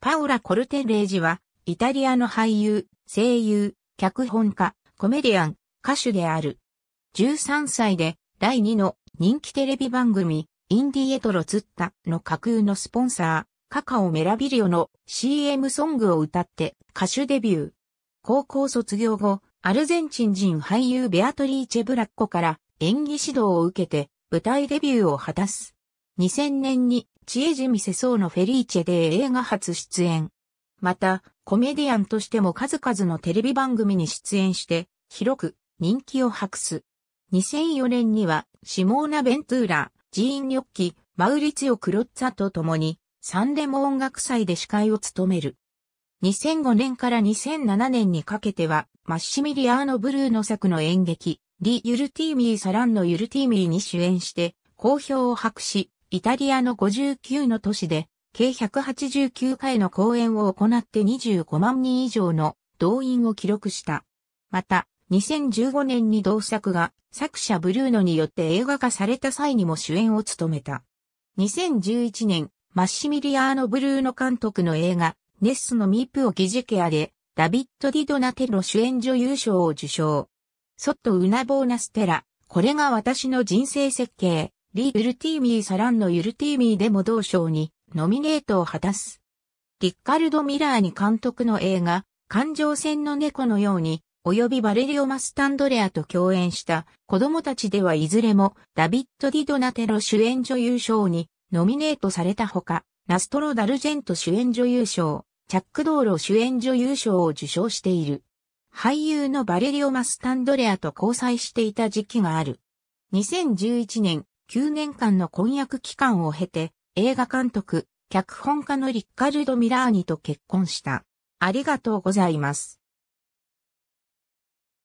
パオラ・コルテレージは、イタリアの俳優、声優、脚本家、コメディアン、歌手である。13歳で、第2の人気テレビ番組、インディエトロツッタの架空のスポンサー、カカオメラビリオの CM ソングを歌って歌手デビュー。高校卒業後、アルゼンチン人俳優ベアトリーチェ・ブラッコから演技指導を受けて舞台デビューを果たす。2000年に知恵じみ世相のフェリーチェで映画初出演。また、コメディアンとしても数々のテレビ番組に出演して、広く人気を博す。2004年には、シモーナ・ベントゥーラ、ジーン・ニョッキ、マウリツヨ・クロッツァと共に、サンレモ音楽祭で司会を務める。2005年から2007年にかけては、マッシミリアーノ・ブルーの作の演劇、リ・ユルティーミー・サランのユルティーミーに主演して、好評を博し、イタリアの59の都市で、計189回の公演を行って25万人以上の動員を記録した。また、2015年に同作が作者ブルーノによって映画化された際にも主演を務めた。2011年、マッシミリアーノ・ブルーノ監督の映画、ネッスのミープをギジケアで、ダビッド・ディドナテロ主演女優賞を受賞。ソット・ウナボーナ・ステラ、これが私の人生設計、リ・ウルティーミー・サランのユルティーミーでも同賞にノミネートを果たす。リッカルド・ミラーに監督の映画、感情戦の猫のように、及びバレリオ・マスタンドレアと共演した子供たちではいずれもダビッド・ディ・ドナテロ主演女優賞にノミネートされたほか、ラストロ・ダルジェント主演女優賞、チャック・ドーロ主演女優賞を受賞している。俳優のバレリオ・マスタンドレアと交際していた時期がある。2011年、9年間の婚約期間を経て、映画監督、脚本家のリッカルド・ミラーニと結婚した。ありがとうございます。